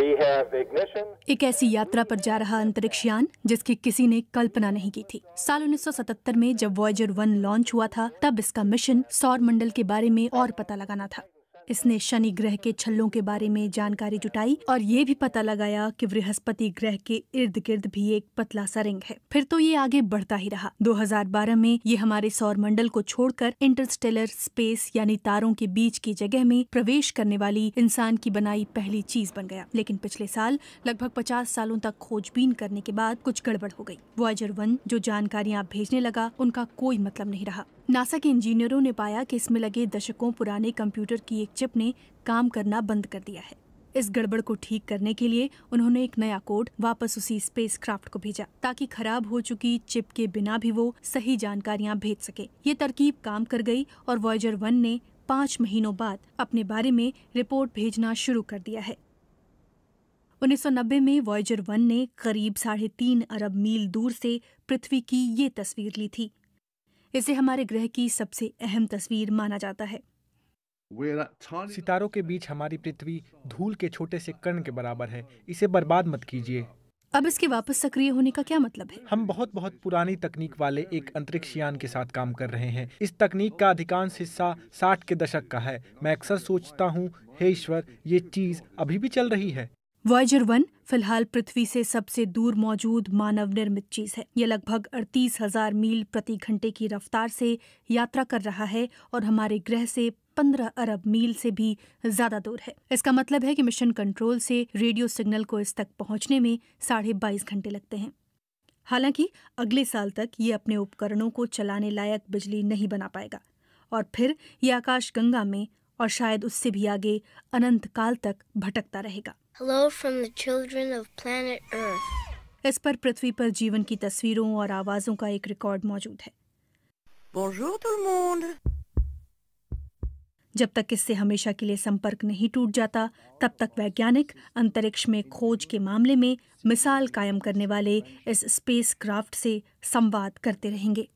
एक ऐसी यात्रा पर जा रहा अंतरिक्ष यान जिसकी किसी ने कल्पना नहीं की थी साल 1977 में जब वॉयजर वन लॉन्च हुआ था तब इसका मिशन सौर मंडल के बारे में और पता लगाना था इसने शनि ग्रह के छल्लों के बारे में जानकारी जुटाई और ये भी पता लगाया कि बृहस्पति ग्रह के इर्द गिर्द भी एक पतला सा रिंग है फिर तो ये आगे बढ़ता ही रहा 2012 में ये हमारे सौर मंडल को छोड़कर इंटरस्टेलर स्पेस यानी तारों के बीच की जगह में प्रवेश करने वाली इंसान की बनाई पहली चीज बन गया लेकिन पिछले साल लगभग पचास सालों तक खोजबीन करने के बाद कुछ गड़बड़ हो गई वॉयजर वन जो जानकारियाँ भेजने लगा उनका कोई मतलब नहीं रहा नासा के इंजीनियरों ने पाया कि इसमें लगे दशकों पुराने कंप्यूटर की एक चिप ने काम करना बंद कर दिया है इस गड़बड़ को ठीक करने के लिए उन्होंने एक नया कोड वापस उसी स्पेस क्राफ्ट को भेजा ताकि खराब हो चुकी चिप के बिना भी वो सही जानकारियां भेज सके ये तरकीब काम कर गई और वॉयजर वन ने पाँच महीनों बाद अपने बारे में रिपोर्ट भेजना शुरू कर दिया है 1990 में वॉयजर वन ने करीब साढ़े तीन अरब मील दूर से पृथ्वी की ये तस्वीर ली थी इसे हमारे ग्रह की सबसे अहम तस्वीर माना जाता है सितारों के बीच हमारी पृथ्वी धूल के छोटे से कण के बराबर है इसे बर्बाद मत कीजिए अब इसके वापस सक्रिय होने का क्या मतलब है हम बहुत बहुत पुरानी तकनीक वाले एक अंतरिक्ष यान के साथ काम कर रहे हैं इस तकनीक का अधिकांश हिस्सा 60 के दशक का है मैं अक्सर सोचता हूँ हे ईश्वर ये चीज अभी भी चल रही है वॉयजर वन फिलहाल पृथ्वी से सबसे दूर मौजूद मानव निर्मित चीज है यह लगभग अड़तीस हजार मील प्रति घंटे की रफ्तार से यात्रा कर रहा है और हमारे ग्रह से पंद्रह अरब मील से भी ज्यादा दूर है इसका मतलब है कि मिशन कंट्रोल से रेडियो सिग्नल को इस तक पहुंचने में साढ़े बाईस घंटे लगते हैं हालांकि अगले साल तक ये अपने उपकरणों को चलाने लायक बिजली नहीं बना पाएगा और फिर ये गंगा में और शायद उससे भी आगे अनंत काल तक भटकता रहेगा Hello from the children of planet Earth. इस पर पृथ्वी पर जीवन की तस्वीरों और आवाजों का एक रिकॉर्ड मौजूद है Bonjour tout le monde. जब तक इससे हमेशा के लिए संपर्क नहीं टूट जाता तब तक वैज्ञानिक अंतरिक्ष में खोज के मामले में मिसाल कायम करने वाले इस स्पेस क्राफ्ट से संवाद करते रहेंगे